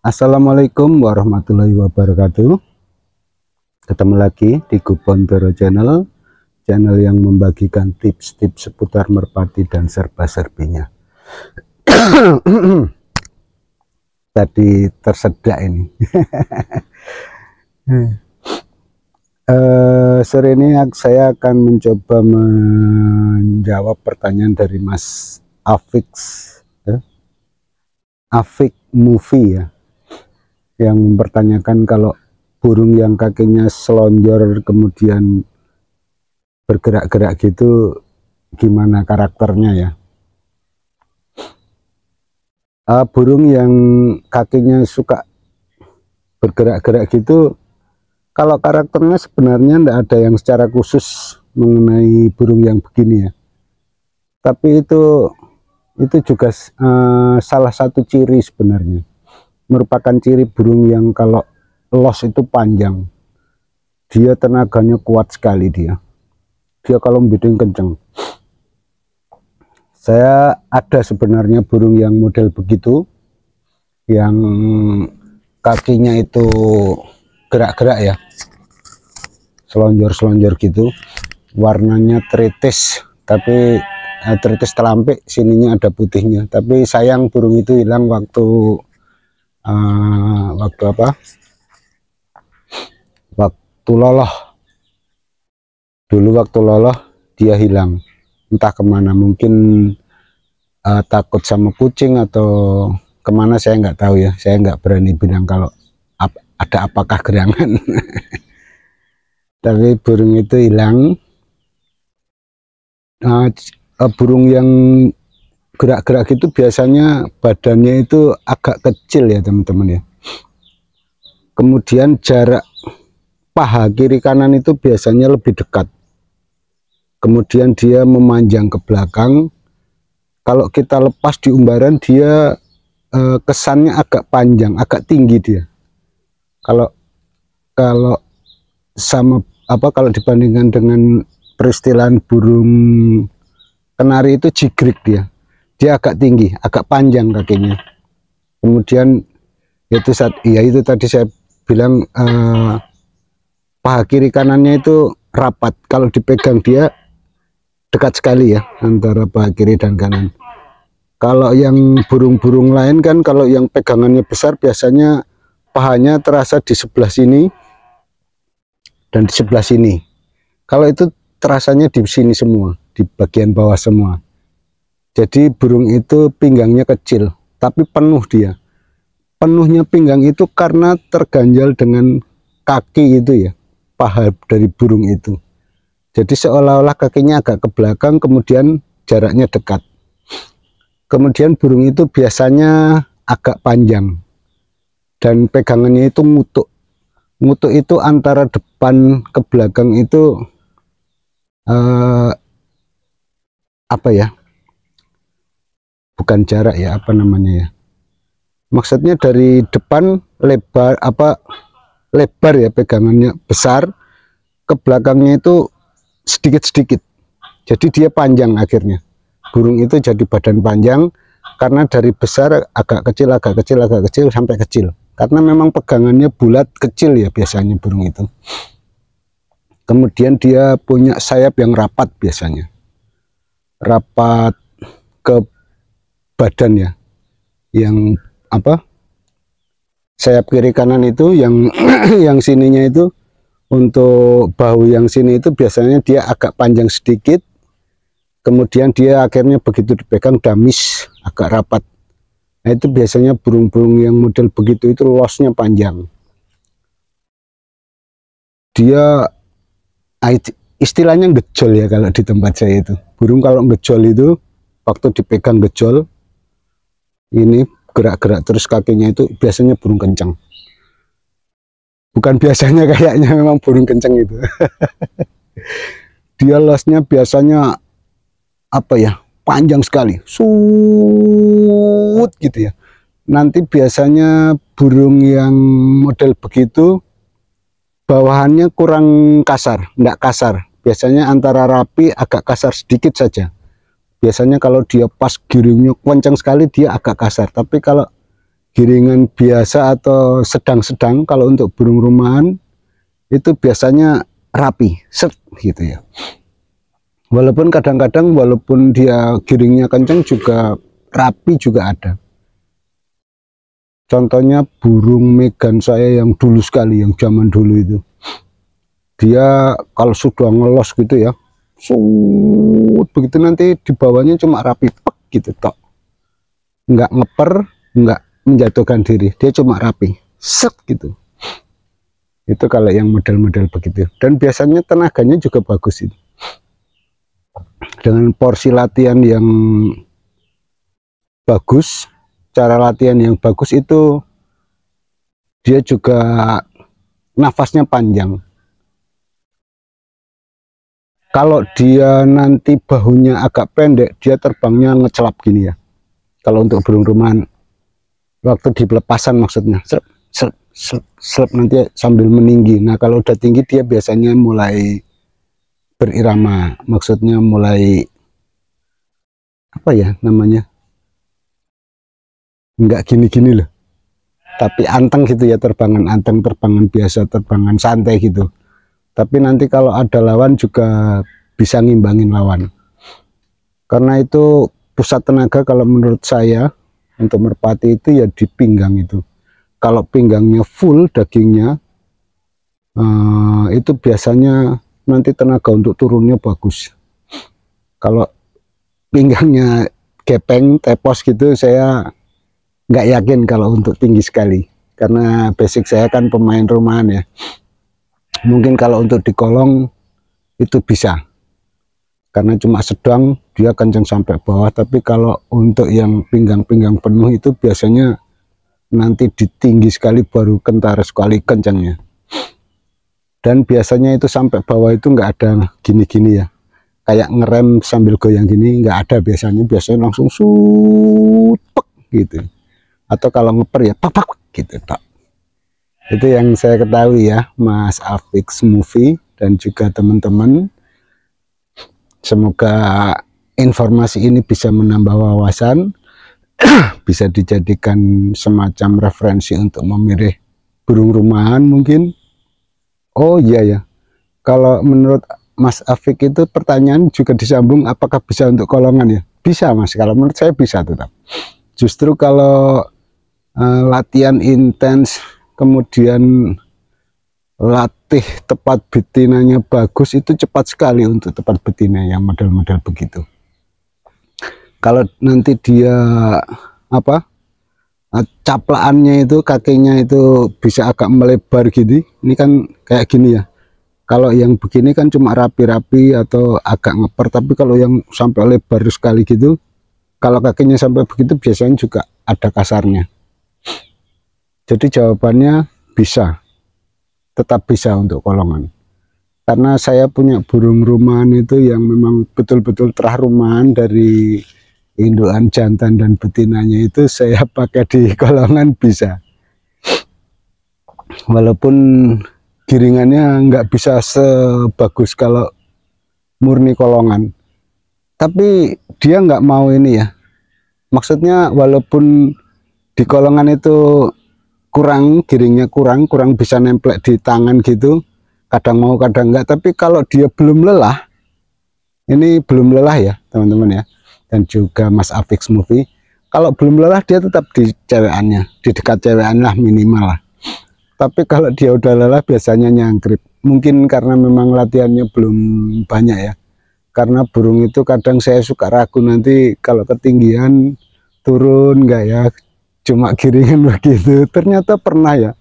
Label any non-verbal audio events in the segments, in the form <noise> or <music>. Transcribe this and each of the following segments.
Assalamualaikum warahmatullahi wabarakatuh Ketemu lagi di Gubontoro Channel Channel yang membagikan tips-tips seputar merpati dan serba-serbinya <clears throat> Tadi tersedak ini uh, <laughs> Sore ini saya akan mencoba menjawab pertanyaan dari Mas Afix ya. Afik Movie ya yang mempertanyakan kalau burung yang kakinya selonjor kemudian bergerak-gerak gitu gimana karakternya ya uh, burung yang kakinya suka bergerak-gerak gitu kalau karakternya sebenarnya tidak ada yang secara khusus mengenai burung yang begini ya tapi itu itu juga uh, salah satu ciri sebenarnya merupakan ciri burung yang kalau los itu panjang dia tenaganya kuat sekali dia dia kalau membidding kenceng saya ada sebenarnya burung yang model begitu yang kakinya itu gerak-gerak ya selonjor-selonjor gitu warnanya tritis tapi eh, tritis telampik sininya ada putihnya tapi sayang burung itu hilang waktu Ah, waktu apa waktu loloh dulu waktu loloh dia hilang entah kemana mungkin uh, takut sama kucing atau kemana saya nggak tahu ya saya nggak berani bilang kalau ap ada apakah gerangan <laughs> tapi burung itu hilang uh, burung yang gerak-gerak itu biasanya badannya itu agak kecil ya teman-teman ya kemudian jarak paha kiri kanan itu biasanya lebih dekat kemudian dia memanjang ke belakang kalau kita lepas di umbaran dia eh, kesannya agak panjang agak tinggi dia kalau kalau sama apa kalau dibandingkan dengan peristilan burung kenari itu jigrik dia dia agak tinggi, agak panjang kakinya. Kemudian itu saat ya itu tadi saya bilang eh, paha kiri kanannya itu rapat. Kalau dipegang dia dekat sekali ya antara paha kiri dan kanan. Kalau yang burung-burung lain kan kalau yang pegangannya besar biasanya pahanya terasa di sebelah sini dan di sebelah sini. Kalau itu terasanya di sini semua, di bagian bawah semua. Jadi burung itu pinggangnya kecil, tapi penuh dia. Penuhnya pinggang itu karena terganjal dengan kaki itu ya, paha dari burung itu. Jadi seolah-olah kakinya agak ke belakang, kemudian jaraknya dekat. Kemudian burung itu biasanya agak panjang. Dan pegangannya itu ngutuk. Ngutuk itu antara depan ke belakang itu eh, apa ya bukan jarak ya apa namanya ya maksudnya dari depan lebar apa lebar ya pegangannya besar ke belakangnya itu sedikit-sedikit jadi dia panjang akhirnya burung itu jadi badan panjang karena dari besar agak kecil agak kecil agak kecil sampai kecil karena memang pegangannya bulat kecil ya biasanya burung itu kemudian dia punya sayap yang rapat biasanya rapat ke badan ya, yang apa sayap kiri kanan itu yang <clears throat> yang sininya itu untuk bahu yang sini itu biasanya dia agak panjang sedikit kemudian dia akhirnya begitu dipegang damis agak rapat nah itu biasanya burung-burung yang model begitu itu losnya panjang dia istilahnya gejol ya kalau di tempat saya itu burung kalau gejol itu waktu dipegang gejol ini gerak-gerak terus kakinya itu biasanya burung kencang bukan biasanya <laughs> kayaknya memang burung kencang itu <laughs> dia lasnya biasanya apa ya panjang sekali suut gitu ya nanti biasanya burung yang model begitu bawahannya kurang kasar enggak kasar biasanya antara rapi agak kasar sedikit saja biasanya kalau dia pas giringnya kencang sekali dia agak kasar tapi kalau giringan biasa atau sedang-sedang kalau untuk burung rumahan itu biasanya rapi set gitu ya walaupun kadang-kadang walaupun dia giringnya kencang juga rapi juga ada contohnya burung megan saya yang dulu sekali yang zaman dulu itu dia kalau sudah ngelos gitu ya Sud, begitu nanti di bawahnya cuma rapi pek gitu tok. Nggak ngeper, nggak menjatuhkan diri. Dia cuma rapi. Set gitu. Itu kalau yang model-model begitu. Dan biasanya tenaganya juga bagus itu. Dengan porsi latihan yang bagus, cara latihan yang bagus itu dia juga nafasnya panjang kalau dia nanti bahunya agak pendek dia terbangnya ngecelap gini ya kalau untuk burung rumahan waktu di pelepasan maksudnya serp, serp, serp, serp, nanti sambil meninggi nah kalau udah tinggi dia biasanya mulai berirama maksudnya mulai apa ya namanya nggak gini-gini loh tapi anteng gitu ya terbangan anteng terbangan biasa terbangan santai gitu tapi nanti kalau ada lawan juga bisa ngimbangin lawan karena itu pusat tenaga kalau menurut saya untuk merpati itu ya di pinggang itu kalau pinggangnya full dagingnya eh, itu biasanya nanti tenaga untuk turunnya bagus kalau pinggangnya gepeng tepos gitu saya nggak yakin kalau untuk tinggi sekali karena basic saya kan pemain rumahan ya mungkin kalau untuk di kolong itu bisa karena cuma sedang dia kencang sampai bawah tapi kalau untuk yang pinggang-pinggang penuh itu biasanya nanti ditinggi sekali baru kentar sekali kencangnya dan biasanya itu sampai bawah itu enggak ada gini-gini ya kayak ngerem sambil goyang gini enggak ada biasanya biasanya langsung sutek gitu atau kalau ngeper ya pak gitu tak itu yang saya ketahui ya Mas Afix Movie dan juga teman-teman semoga informasi ini bisa menambah wawasan <clears throat> bisa dijadikan semacam referensi untuk memilih burung rumahan mungkin oh iya ya kalau menurut Mas Afik itu pertanyaan juga disambung apakah bisa untuk kolongan ya bisa Mas kalau menurut saya bisa tetap justru kalau uh, latihan intens kemudian latih tepat betinanya bagus itu cepat sekali untuk tepat betina yang model-model begitu kalau nanti dia apa caplaannya itu kakinya itu bisa agak melebar gini. ini kan kayak gini ya kalau yang begini kan cuma rapi-rapi atau agak ngeper tapi kalau yang sampai lebar sekali gitu kalau kakinya sampai begitu biasanya juga ada kasarnya jadi jawabannya bisa, tetap bisa untuk kolongan. Karena saya punya burung rumahan itu yang memang betul-betul terah rumahan dari induan jantan dan betinanya itu saya <laughs> pakai di kolongan bisa. Walaupun giringannya nggak bisa sebagus kalau murni kolongan tapi dia nggak mau ini ya maksudnya walaupun di kolongan itu kurang giringnya kurang kurang bisa nempel di tangan gitu kadang mau kadang enggak tapi kalau dia belum lelah ini belum lelah ya teman-teman ya dan juga Mas Afix Movie kalau belum lelah dia tetap di cewekannya di dekat cewekan lah minimal lah tapi kalau dia udah lelah biasanya nyangkrip mungkin karena memang latihannya belum banyak ya karena burung itu kadang saya suka ragu nanti kalau ketinggian turun enggak ya cuma giringan begitu ternyata pernah ya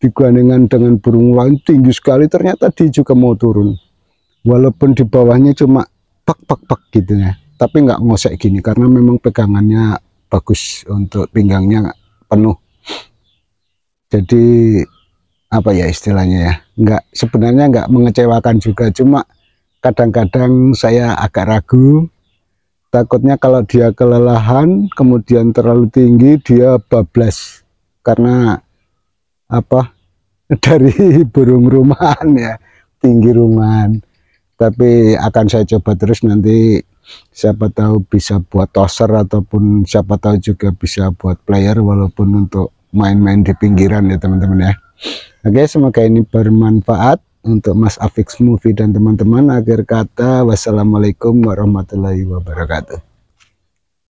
digandengan dengan burung lain tinggi sekali ternyata dia juga mau turun walaupun di bawahnya cuma pak pak pak gitu ya tapi nggak ngosek gini karena memang pegangannya bagus untuk pinggangnya penuh jadi apa ya istilahnya ya nggak sebenarnya nggak mengecewakan juga cuma kadang-kadang saya agak ragu takutnya kalau dia kelelahan kemudian terlalu tinggi dia bablas karena apa <laughs> dari burung rumahan ya tinggi rumahan tapi akan saya coba terus nanti siapa tahu bisa buat toser ataupun siapa tahu juga bisa buat player walaupun untuk main-main di pinggiran ya teman-teman ya oke semoga ini bermanfaat untuk Mas Afix Movie dan teman-teman. Akhir kata, wassalamualaikum warahmatullahi wabarakatuh.